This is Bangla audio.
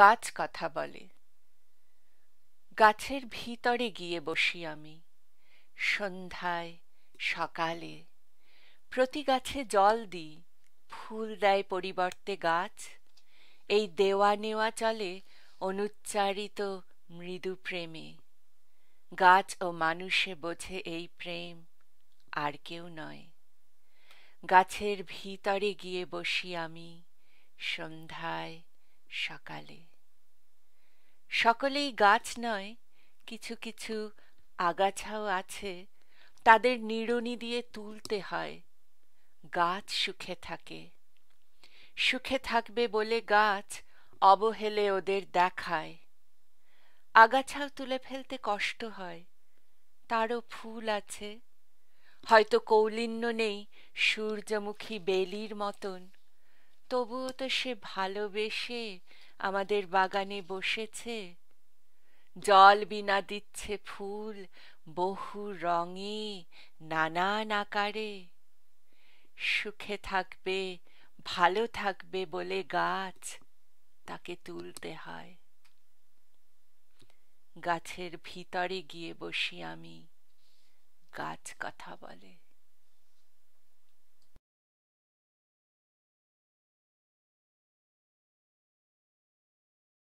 গাছ কথা বলে গাছের ভিতরে গিয়ে বসি আমি সন্ধ্যায় সকালে প্রতি গাছে জল দিই ফুল দেয় পরিবর্তে গাছ এই দেওয়া নেওয়া চলে অনুচ্চারিত মৃদু প্রেমে গাছ ও মানুষে বোঝে এই প্রেম আর কেউ নয় গাছের ভিতরে গিয়ে বসি আমি সন্ধ্যায় সকালে সকলেই গাছ নয় কিছু কিছু আগাছাও আছে তাদের নিড়নি দিয়ে তুলতে হয় গাছ সুখে থাকে সুখে থাকবে বলে গাছ অবহেলে ওদের দেখায় আগাছাও তুলে ফেলতে কষ্ট হয় তারও ফুল আছে হয়তো কৌলিন্য নেই সূর্যমুখী বেলির মতন তবুও তো সে ভালোবেসে আমাদের বাগানে বসেছে জল বিনা দিচ্ছে ফুল বহু রঙে নানান আকারে সুখে থাকবে ভালো থাকবে বলে গাছ তাকে তুলতে হয় গাছের ভিতরে গিয়ে বসি আমি গাছ কথা বলে